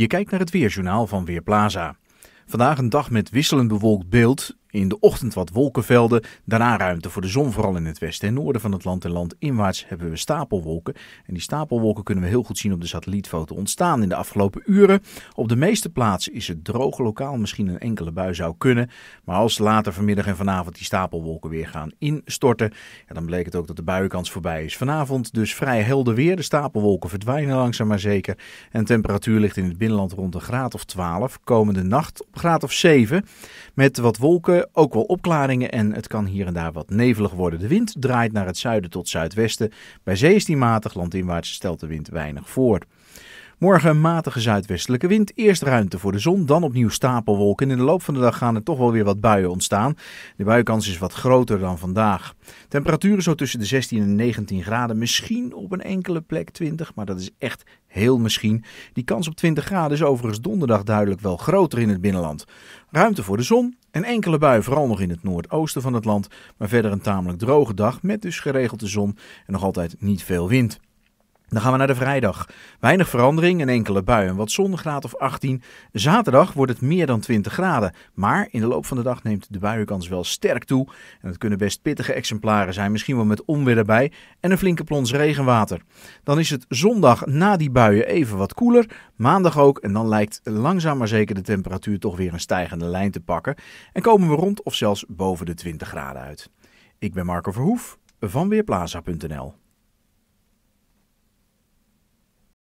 Je kijkt naar het Weerjournaal van Weerplaza. Vandaag een dag met wisselend bewolkt beeld. In de ochtend wat wolkenvelden, daarna ruimte voor de zon, vooral in het westen en noorden van het land. En landinwaarts inwaarts hebben we stapelwolken. En die stapelwolken kunnen we heel goed zien op de satellietfoto ontstaan in de afgelopen uren. Op de meeste plaatsen is het droog lokaal, misschien een enkele bui zou kunnen. Maar als later vanmiddag en vanavond die stapelwolken weer gaan instorten, ja, dan bleek het ook dat de buienkans voorbij is. Vanavond dus vrij helder weer. De stapelwolken verdwijnen langzaam maar zeker. En de temperatuur ligt in het binnenland rond een graad of 12. Komende nacht op graad of 7. Met wat wolken ook wel opklaringen en het kan hier en daar wat nevelig worden. De wind draait naar het zuiden tot zuidwesten. Bij zee is die matig, landinwaarts stelt de wind weinig voor. Morgen een matige zuidwestelijke wind. Eerst ruimte voor de zon, dan opnieuw stapelwolken. In de loop van de dag gaan er toch wel weer wat buien ontstaan. De buienkans is wat groter dan vandaag. Temperaturen zo tussen de 16 en 19 graden. Misschien op een enkele plek 20, maar dat is echt heel misschien. Die kans op 20 graden is overigens donderdag duidelijk wel groter in het binnenland. Ruimte voor de zon, een enkele bui, vooral nog in het noordoosten van het land, maar verder een tamelijk droge dag met dus geregelde zon en nog altijd niet veel wind. Dan gaan we naar de vrijdag. Weinig verandering en enkele buien. Wat zonnegraad of 18. Zaterdag wordt het meer dan 20 graden. Maar in de loop van de dag neemt de buienkans wel sterk toe. En het kunnen best pittige exemplaren zijn. Misschien wel met onweer erbij. En een flinke plons regenwater. Dan is het zondag na die buien even wat koeler. Maandag ook. En dan lijkt langzaam maar zeker de temperatuur toch weer een stijgende lijn te pakken. En komen we rond of zelfs boven de 20 graden uit. Ik ben Marco Verhoef van Weerplaza.nl